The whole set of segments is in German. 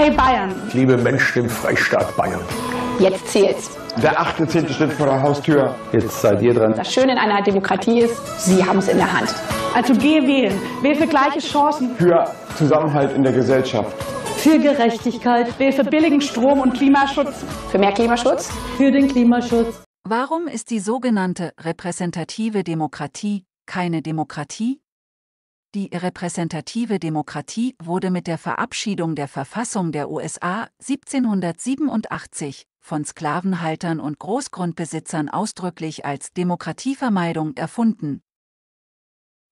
Hey Bayern. liebe Menschen im Freistaat Bayern. Jetzt zählt's. Der 18. steht vor der Haustür. Jetzt seid ihr dran. Das Schöne in einer Demokratie ist, Sie haben es in der Hand. Also geh wählen. Wähl für gleiche Chancen. Für Zusammenhalt in der Gesellschaft. Für Gerechtigkeit. Wähl für billigen Strom und Klimaschutz. Für mehr Klimaschutz. Für den Klimaschutz. Warum ist die sogenannte repräsentative Demokratie keine Demokratie? Die repräsentative Demokratie wurde mit der Verabschiedung der Verfassung der USA 1787 von Sklavenhaltern und Großgrundbesitzern ausdrücklich als Demokratievermeidung erfunden.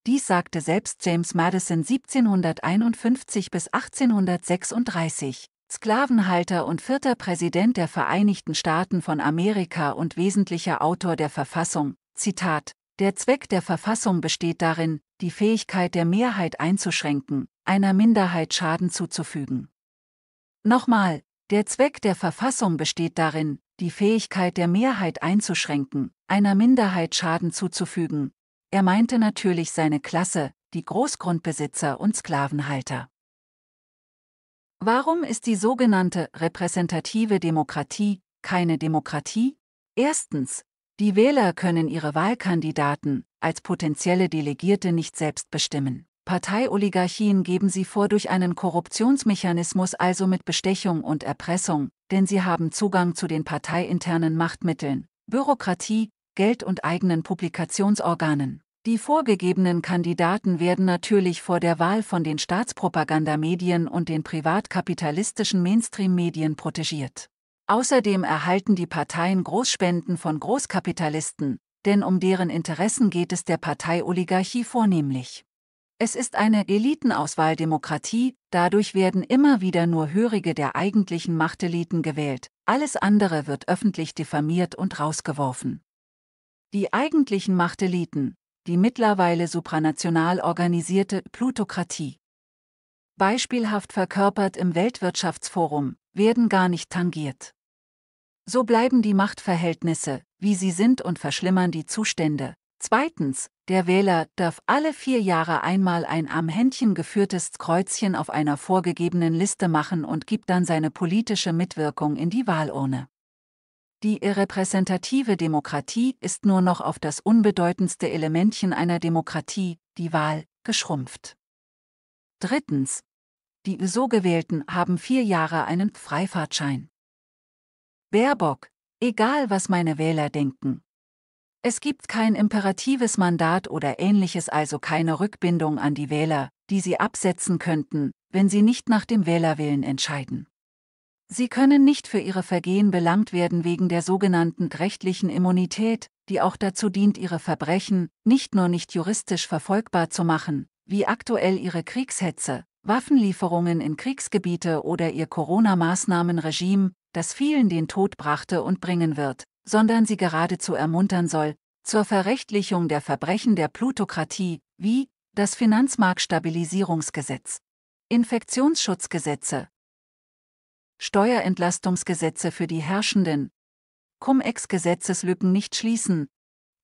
Dies sagte selbst James Madison 1751 bis 1836, Sklavenhalter und vierter Präsident der Vereinigten Staaten von Amerika und wesentlicher Autor der Verfassung, Zitat, der Zweck der Verfassung besteht darin, die Fähigkeit der Mehrheit einzuschränken, einer Minderheit Schaden zuzufügen. Nochmal, der Zweck der Verfassung besteht darin, die Fähigkeit der Mehrheit einzuschränken, einer Minderheit Schaden zuzufügen. Er meinte natürlich seine Klasse, die Großgrundbesitzer und Sklavenhalter. Warum ist die sogenannte repräsentative Demokratie keine Demokratie? Erstens, die Wähler können ihre Wahlkandidaten, als potenzielle Delegierte nicht selbst bestimmen. Parteioligarchien geben sie vor durch einen Korruptionsmechanismus, also mit Bestechung und Erpressung, denn sie haben Zugang zu den parteiinternen Machtmitteln, Bürokratie, Geld und eigenen Publikationsorganen. Die vorgegebenen Kandidaten werden natürlich vor der Wahl von den Staatspropagandamedien und den privatkapitalistischen Mainstream-Medien protegiert. Außerdem erhalten die Parteien Großspenden von Großkapitalisten, denn um deren Interessen geht es der Parteioligarchie vornehmlich. Es ist eine Elitenauswahldemokratie, dadurch werden immer wieder nur Hörige der eigentlichen Machteliten gewählt, alles andere wird öffentlich diffamiert und rausgeworfen. Die eigentlichen Machteliten, die mittlerweile supranational organisierte Plutokratie. Beispielhaft verkörpert im Weltwirtschaftsforum, werden gar nicht tangiert. So bleiben die Machtverhältnisse, wie sie sind und verschlimmern die Zustände. Zweitens, der Wähler darf alle vier Jahre einmal ein am Händchen geführtes Kreuzchen auf einer vorgegebenen Liste machen und gibt dann seine politische Mitwirkung in die Wahlurne. Die repräsentative Demokratie ist nur noch auf das unbedeutendste Elementchen einer Demokratie, die Wahl, geschrumpft. Drittens. Die so gewählten haben vier Jahre einen Freifahrtschein. Baerbock, Egal, was meine Wähler denken. Es gibt kein imperatives Mandat oder ähnliches, also keine Rückbindung an die Wähler, die sie absetzen könnten, wenn sie nicht nach dem Wählerwillen entscheiden. Sie können nicht für ihre Vergehen belangt werden wegen der sogenannten rechtlichen Immunität, die auch dazu dient, ihre Verbrechen nicht nur nicht juristisch verfolgbar zu machen, wie aktuell ihre Kriegshetze, Waffenlieferungen in Kriegsgebiete oder ihr corona maßnahmenregime das vielen den Tod brachte und bringen wird, sondern sie geradezu ermuntern soll, zur Verrechtlichung der Verbrechen der Plutokratie, wie das Finanzmarktstabilisierungsgesetz, Infektionsschutzgesetze, Steuerentlastungsgesetze für die Herrschenden, Cum-Ex-Gesetzeslücken nicht schließen,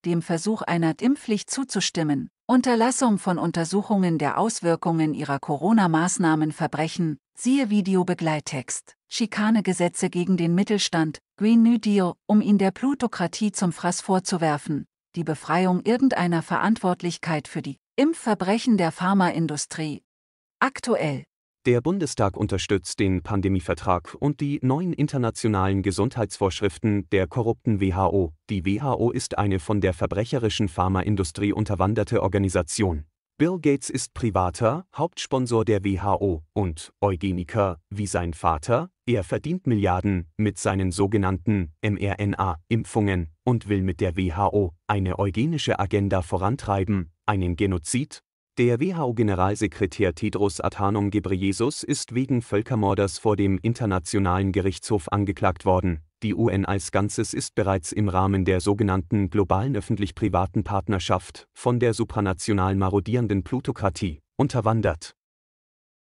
dem Versuch einer Impfpflicht zuzustimmen, Unterlassung von Untersuchungen der Auswirkungen ihrer Corona-Maßnahmen Verbrechen, siehe Videobegleittext, Schikanegesetze gegen den Mittelstand, Green New Deal, um ihn der Plutokratie zum Fraß vorzuwerfen, die Befreiung irgendeiner Verantwortlichkeit für die Impfverbrechen der Pharmaindustrie. Aktuell. Der Bundestag unterstützt den Pandemievertrag und die neuen internationalen Gesundheitsvorschriften der korrupten WHO. Die WHO ist eine von der verbrecherischen Pharmaindustrie unterwanderte Organisation. Bill Gates ist privater Hauptsponsor der WHO und Eugeniker, wie sein Vater. Er verdient Milliarden mit seinen sogenannten mRNA-Impfungen und will mit der WHO eine eugenische Agenda vorantreiben, einen Genozid der WHO-Generalsekretär Tedros Adhanom Ghebreyesus ist wegen Völkermordes vor dem Internationalen Gerichtshof angeklagt worden. Die UN als Ganzes ist bereits im Rahmen der sogenannten globalen öffentlich-privaten Partnerschaft von der supranational marodierenden Plutokratie unterwandert.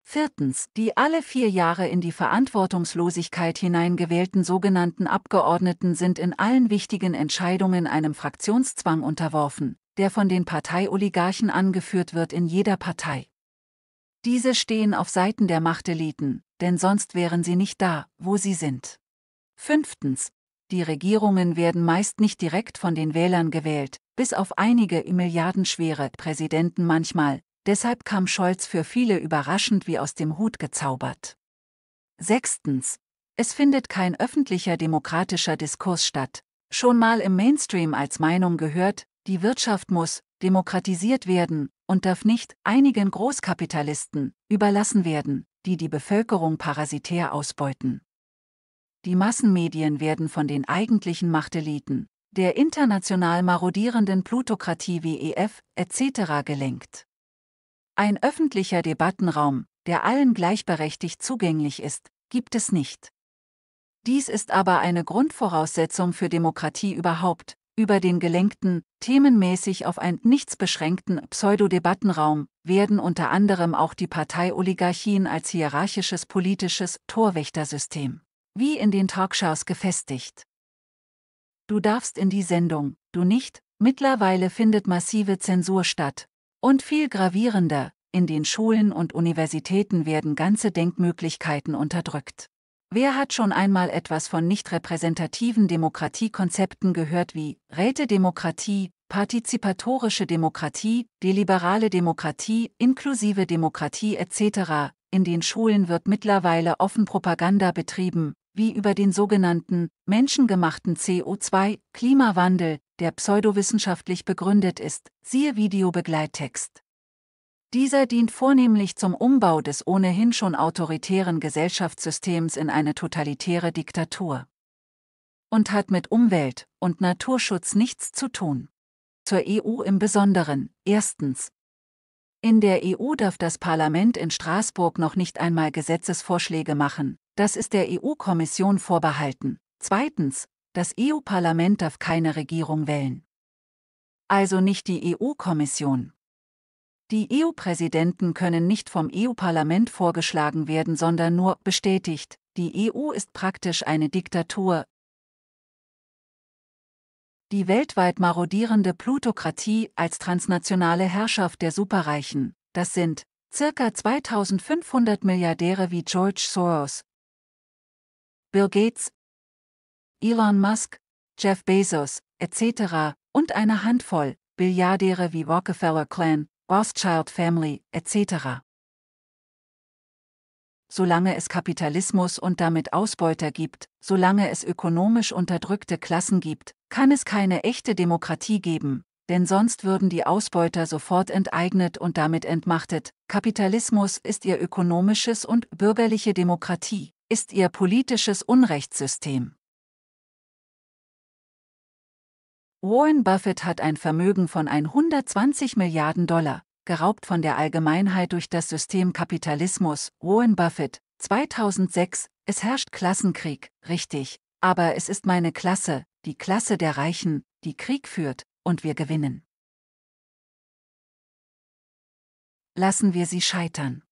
Viertens, die alle vier Jahre in die Verantwortungslosigkeit hineingewählten sogenannten Abgeordneten sind in allen wichtigen Entscheidungen einem Fraktionszwang unterworfen der von den Parteioligarchen angeführt wird in jeder Partei. Diese stehen auf Seiten der Machteliten, denn sonst wären sie nicht da, wo sie sind. Fünftens. Die Regierungen werden meist nicht direkt von den Wählern gewählt, bis auf einige milliardenschwere Präsidenten manchmal, deshalb kam Scholz für viele überraschend wie aus dem Hut gezaubert. Sechstens. Es findet kein öffentlicher demokratischer Diskurs statt, schon mal im Mainstream als Meinung gehört, die Wirtschaft muss demokratisiert werden und darf nicht einigen Großkapitalisten überlassen werden, die die Bevölkerung parasitär ausbeuten. Die Massenmedien werden von den eigentlichen Machteliten, der international marodierenden Plutokratie wie EF etc. gelenkt. Ein öffentlicher Debattenraum, der allen gleichberechtigt zugänglich ist, gibt es nicht. Dies ist aber eine Grundvoraussetzung für Demokratie überhaupt, über den gelenkten, themenmäßig auf ein nichts beschränkten Pseudodebattenraum werden unter anderem auch die Parteioligarchien als hierarchisches politisches Torwächtersystem wie in den Talkshows gefestigt. Du darfst in die Sendung, du nicht, mittlerweile findet massive Zensur statt. Und viel gravierender, in den Schulen und Universitäten werden ganze Denkmöglichkeiten unterdrückt. Wer hat schon einmal etwas von nicht repräsentativen Demokratiekonzepten gehört wie Rätedemokratie, partizipatorische Demokratie, deliberale Demokratie, inklusive Demokratie etc. In den Schulen wird mittlerweile offen Propaganda betrieben, wie über den sogenannten menschengemachten CO2-Klimawandel, der pseudowissenschaftlich begründet ist. Siehe Videobegleittext. Dieser dient vornehmlich zum Umbau des ohnehin schon autoritären Gesellschaftssystems in eine totalitäre Diktatur. Und hat mit Umwelt- und Naturschutz nichts zu tun. Zur EU im Besonderen. Erstens. In der EU darf das Parlament in Straßburg noch nicht einmal Gesetzesvorschläge machen, das ist der EU-Kommission vorbehalten. Zweitens, das EU-Parlament darf keine Regierung wählen. Also nicht die EU-Kommission. Die EU-Präsidenten können nicht vom EU-Parlament vorgeschlagen werden, sondern nur bestätigt. Die EU ist praktisch eine Diktatur. Die weltweit marodierende Plutokratie als transnationale Herrschaft der Superreichen, das sind circa 2500 Milliardäre wie George Soros, Bill Gates, Elon Musk, Jeff Bezos, etc. und eine Handvoll Billiardäre wie Rockefeller Clan, Rothschild Family etc. Solange es Kapitalismus und damit Ausbeuter gibt, solange es ökonomisch unterdrückte Klassen gibt, kann es keine echte Demokratie geben, denn sonst würden die Ausbeuter sofort enteignet und damit entmachtet. Kapitalismus ist ihr ökonomisches und bürgerliche Demokratie, ist ihr politisches Unrechtssystem. Warren Buffett hat ein Vermögen von 120 Milliarden Dollar, geraubt von der Allgemeinheit durch das System Kapitalismus. Warren Buffett, 2006, es herrscht Klassenkrieg, richtig, aber es ist meine Klasse, die Klasse der Reichen, die Krieg führt, und wir gewinnen. Lassen wir sie scheitern.